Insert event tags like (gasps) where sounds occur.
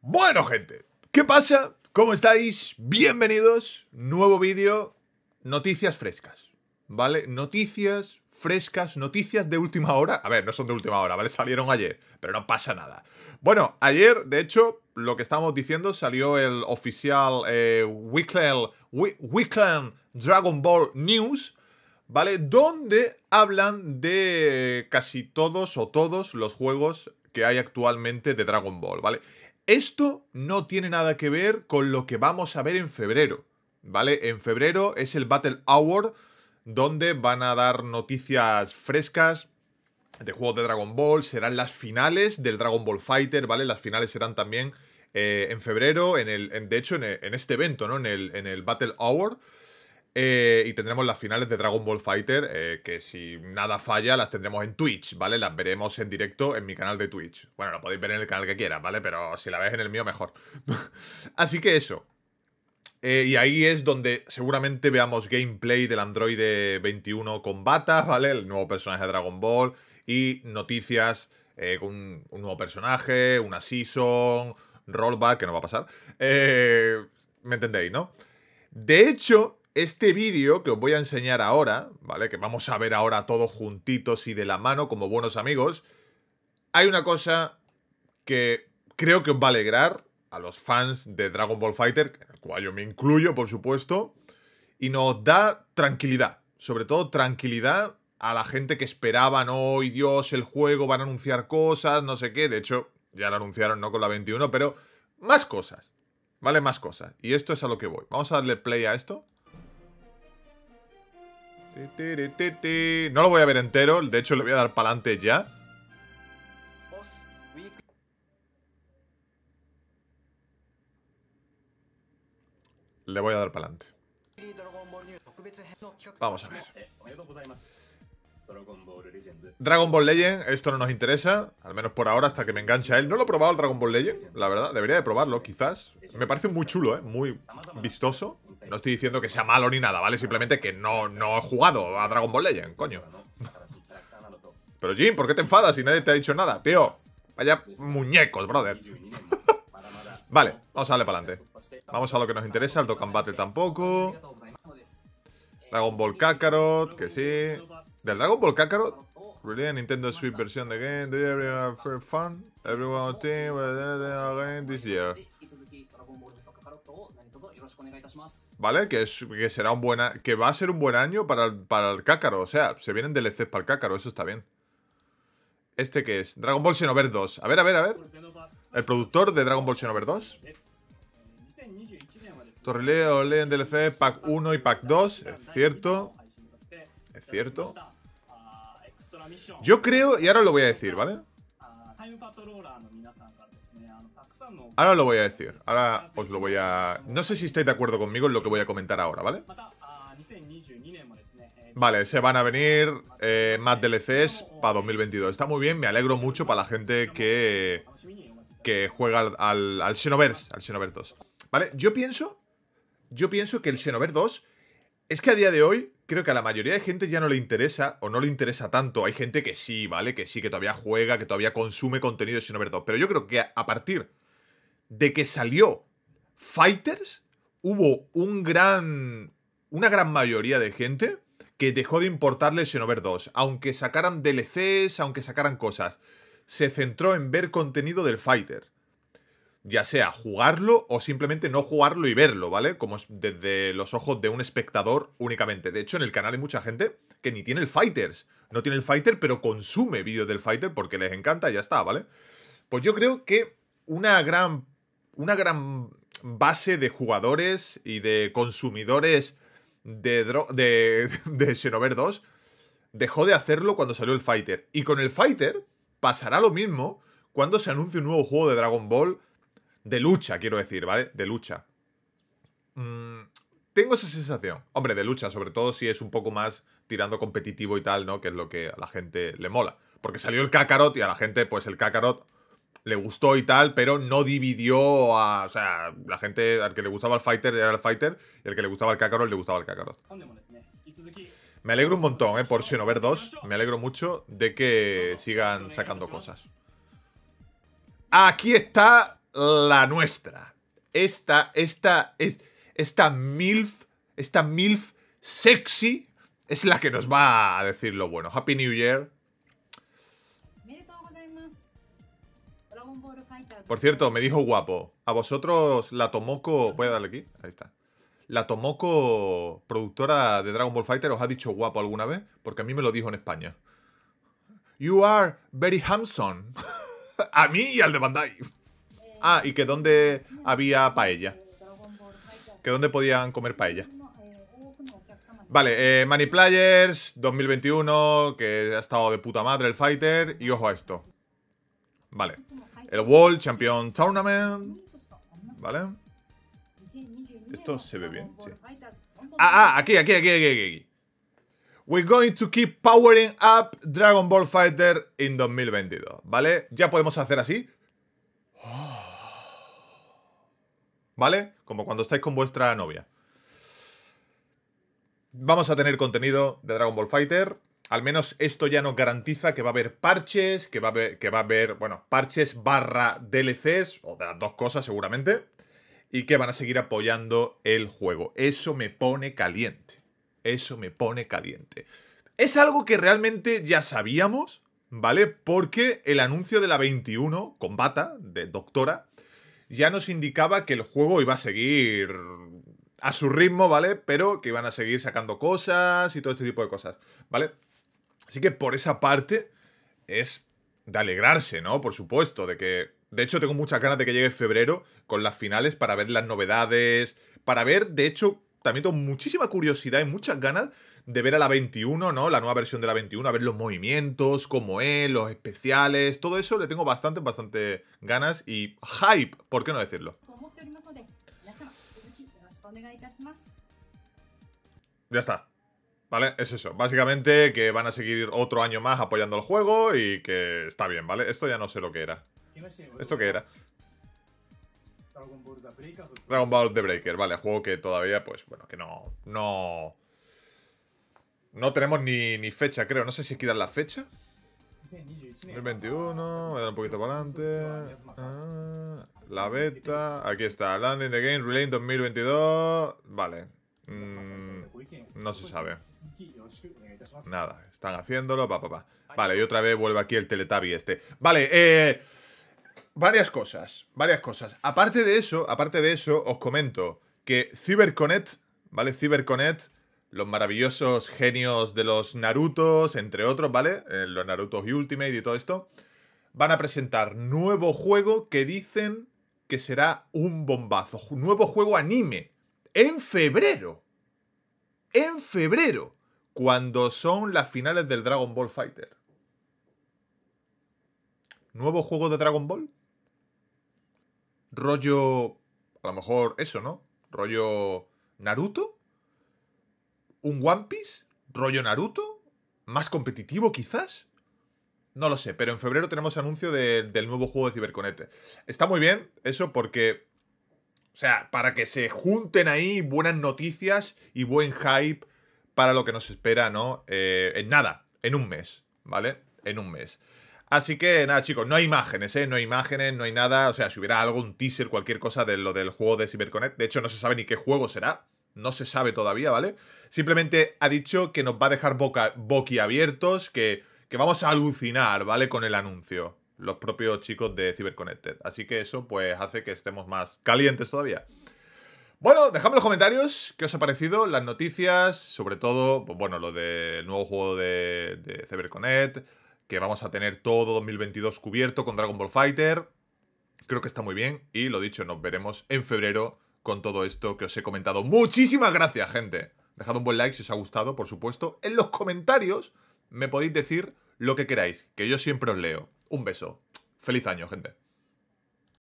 Bueno, gente, ¿qué pasa? ¿Cómo estáis? Bienvenidos, nuevo vídeo, noticias frescas, ¿vale? Noticias frescas, noticias de última hora. A ver, no son de última hora, ¿vale? Salieron ayer, pero no pasa nada. Bueno, ayer, de hecho, lo que estábamos diciendo, salió el oficial eh, Dragon Ball News, ¿vale? Donde hablan de casi todos o todos los juegos que hay actualmente de Dragon Ball, ¿vale? Esto no tiene nada que ver con lo que vamos a ver en febrero, ¿vale? En febrero es el Battle Hour, donde van a dar noticias frescas de juegos de Dragon Ball, serán las finales del Dragon Ball Fighter, ¿vale? Las finales serán también eh, en febrero, en el, de hecho en, este evento, ¿no? En el, en el Battle Hour. Eh, y tendremos las finales de Dragon Ball Fighter, eh, que si nada falla, las tendremos en Twitch, ¿vale? Las veremos en directo en mi canal de Twitch. Bueno, lo podéis ver en el canal que quieras, ¿vale? Pero si la ves en el mío, mejor. (laughs) Así que eso. Eh, y ahí es donde seguramente veamos gameplay del Android 21 con Bata, ¿vale? El nuevo personaje de Dragon Ball. Y noticias con un, un, nuevo personaje, una season, rollback, que no va a pasar. ¿Me entendéis, no? De hecho, este vídeo que os voy a enseñar ahora, ¿vale? Que vamos a ver ahora todos juntitos y de la mano como buenos amigos. Hay una cosa que creo que os va a alegrar a los fans de Dragon Ball Fighter, en el cual yo me incluyo, por supuesto, y nos da tranquilidad. Sobre todo tranquilidad a la gente que esperaba, no, Dios, el juego, van a anunciar cosas, no sé qué. De hecho, ya lo anunciaron, no con la 21, pero más cosas. ¿Vale? Más cosas. Y esto es a lo que voy. Vamos a darle play a esto. No lo voy a ver entero, de hecho le voy a dar para adelante ya. Le voy a dar para adelante. Vamos a ver. Dragon Ball Legend, esto no nos interesa, al menos por ahora hasta que me engancha él. No lo he probado el Dragon Ball Legend, la verdad, debería de probarlo, quizás. Me parece muy chulo, ¿eh? muy vistoso. No estoy diciendo que sea malo ni nada, ¿vale? Simplemente que no, no he jugado a Dragon Ball Legend, coño. Pero Jim, ¿por qué te enfadas si nadie te ha dicho nada? Tío, vaya muñecos, brother. (laughs) vale, vamos a darle para adelante. Vamos a lo que nos interesa, el Dokkan Battle tampoco. Dragon Ball Kakarot, que sí. Del Dragon Ball Kakarot, Brilliant oh, oh, oh. Nintendo Switch versión de game. Do fun? Everyone team this year. ¿Vale? Que, será un buen que va a ser un buen año para el, Cácaro. O sea, se vienen DLCs para el Cácaro, eso está bien. ¿Este qué es? Dragon Ball Xenoverse 2. A ver, a ver, a ver. El productor de Dragon Ball Xenoverse 2. Torreleo, leen DLC, Pack 1 y Pack 2. Es cierto. Es cierto. Yo creo, y ahora lo voy a decir, ¿vale? Ahora lo voy a decir. Ahora os lo voy a... No sé si estáis de acuerdo conmigo en lo que voy a comentar ahora, ¿vale? Vale, se van a venir eh, más DLCs para 2022. Está muy bien, me alegro mucho para la gente que, que juega al, al, al Xenoverse, al Xenoverse 2. Vale, yo pienso, yo pienso que el Xenoverse 2 es que a día de hoy creo que a la mayoría de gente ya no le interesa o no le interesa tanto. Hay gente que sí, ¿vale? Que sí, que todavía juega, que todavía consume contenido de Xenoverse 2. Pero yo creo que a partir de que salió Fighters, hubo un gran, una gran mayoría de gente que dejó de importarle Xenover 2. Aunque sacaran DLCs, aunque sacaran cosas, se centró en ver contenido del Fighter. Ya sea jugarlo o simplemente no jugarlo y verlo, ¿vale? Como desde los ojos de un espectador únicamente. De hecho, en el canal hay mucha gente que ni tiene el Fighters. No tiene el Fighter, pero consume vídeos del Fighter porque les encanta y ya está, ¿vale? Pues yo creo que una gran una gran base de jugadores y de consumidores de, de, (laughs) Xenover 2 dejó de hacerlo cuando salió el Fighter. Y con el Fighter pasará lo mismo cuando se anuncie un nuevo juego de Dragon Ball de lucha, quiero decir, ¿vale? De lucha. Mm, tengo esa sensación. Hombre, de lucha, sobre todo si es un poco más tirando competitivo y tal, ¿no? Que es lo que a la gente le mola. Porque salió el Kakarot y a la gente, pues el Kakarot le gustó y tal, pero no dividió a. O sea, la gente al que le gustaba el Fighter era el Fighter y al que le gustaba el Kakarot le gustaba el Kakarot. Me alegro un montón, ¿eh? Por Xenover 2, me alegro mucho de que sigan sacando cosas. Aquí está la nuestra. Esta, esta, es, esta MILF, esta MILF sexy es la que nos va a decir lo bueno. Happy New Year. Por cierto, me dijo guapo. A vosotros la Tomoko. Voy a darle aquí. Ahí está. La Tomoko, productora de Dragon Ball Fighter, os ha dicho guapo alguna vez, porque a mí me lo dijo en España. You are very handsome. (laughs) a mí y al de Bandai. Ah, y que dónde había paella. Que dónde podían comer paella. Vale, eh, Money Players 2021, que ha estado de puta madre el Fighter. Y ojo a esto. Vale. El World Champion Tournament. ¿Vale? Esto se ve bien, Ah, ah, aquí, aquí, aquí, aquí, aquí. We're going to keep powering up Dragon Ball Fighter in 2022, ¿vale? Ya podemos hacer así. (gasps) ¿Vale? Como cuando estáis con vuestra novia. Vamos a tener contenido de Dragon Ball Fighter al menos esto ya nos garantiza que va a haber parches, que va a haber, que va a haber bueno, parches barra DLCs, o de las dos cosas seguramente, y que van a seguir apoyando el juego. Eso me pone caliente. Eso me pone caliente. Es algo que realmente ya sabíamos, ¿vale? Porque el anuncio de la 21, con bata, de Doctora, ya nos indicaba que el juego iba a seguir a su ritmo, ¿vale? Pero que iban a seguir sacando cosas y todo este tipo de cosas, ¿vale? Así que por esa parte es de alegrarse, ¿no? Por supuesto, de que... De hecho, tengo muchas ganas de que llegue febrero con las finales para ver las novedades, para ver, de hecho, también tengo muchísima curiosidad y muchas ganas de ver a la 21, ¿no? La nueva versión de la 21, a ver los movimientos, cómo es, los especiales, todo eso le tengo bastante, bastante ganas y hype, ¿por qué no decirlo? Ya está. ¿vale? Es eso. Básicamente que van a seguir otro año más apoyando el juego y que está bien, ¿vale? Esto ya no sé lo que era. ¿Esto qué era? Dragon Ball The Breaker. vale. Juego que todavía, pues, bueno, que no... No... No tenemos ni, fecha, creo. No sé si quitan la fecha. 2021, voy a dar un poquito para adelante. Ah, la beta, aquí está. Landing the Game Relay 2022. Vale. Mm, no se sabe. Eh, Nada, están haciéndolo, Vale, y otra vez vuelve aquí el teletabi este. Vale, eh, varias cosas, varias cosas. Aparte de eso, aparte de eso, os comento que CyberConnect, ¿vale? CyberConnect, los maravillosos genios de los Narutos, entre otros, ¿vale? Eh, los Narutos Ultimate y todo esto, van a presentar nuevo juego que dicen que será un bombazo. Nuevo juego anime. En febrero. En febrero cuando son las finales del Dragon Ball Fighter. ¿Nuevo juego de Dragon Ball? Rollo. A lo mejor eso, ¿no? Rollo Naruto. ¿Un One Piece? ¿Rollo Naruto? ¿Más competitivo quizás? No lo sé, pero en febrero tenemos anuncio del nuevo juego de CyberConnect. Está muy bien eso porque. O sea, para que se junten ahí buenas noticias y buen hype para lo que nos espera, ¿no? Eh, en nada, en un mes, ¿vale? En un mes. Así que nada, chicos, no hay imágenes, ¿eh? No hay imágenes, no hay nada. O sea, si hubiera algún teaser, cualquier cosa de lo del juego de CyberConnect. De hecho, no se sabe ni qué juego será. No se sabe todavía, ¿vale? Simplemente ha dicho que nos va a dejar boca, boquiabiertos, que, que vamos a alucinar, ¿vale? Con el anuncio. Los propios chicos de CyberConnected. Así que eso, pues, hace que estemos más calientes todavía. Bueno, dejadme en los comentarios qué os ha parecido, las noticias, sobre todo, bueno, lo del nuevo juego de, de CyberConnect, que vamos a tener todo 2022 cubierto con Dragon Ball Fighter. Creo que está muy bien y lo dicho, nos veremos en febrero con todo esto que os he comentado. Muchísimas gracias, gente. Dejad un buen like si os ha gustado, por supuesto. En los comentarios me podéis decir lo que queráis, que yo siempre os leo. Un beso. Feliz año, gente.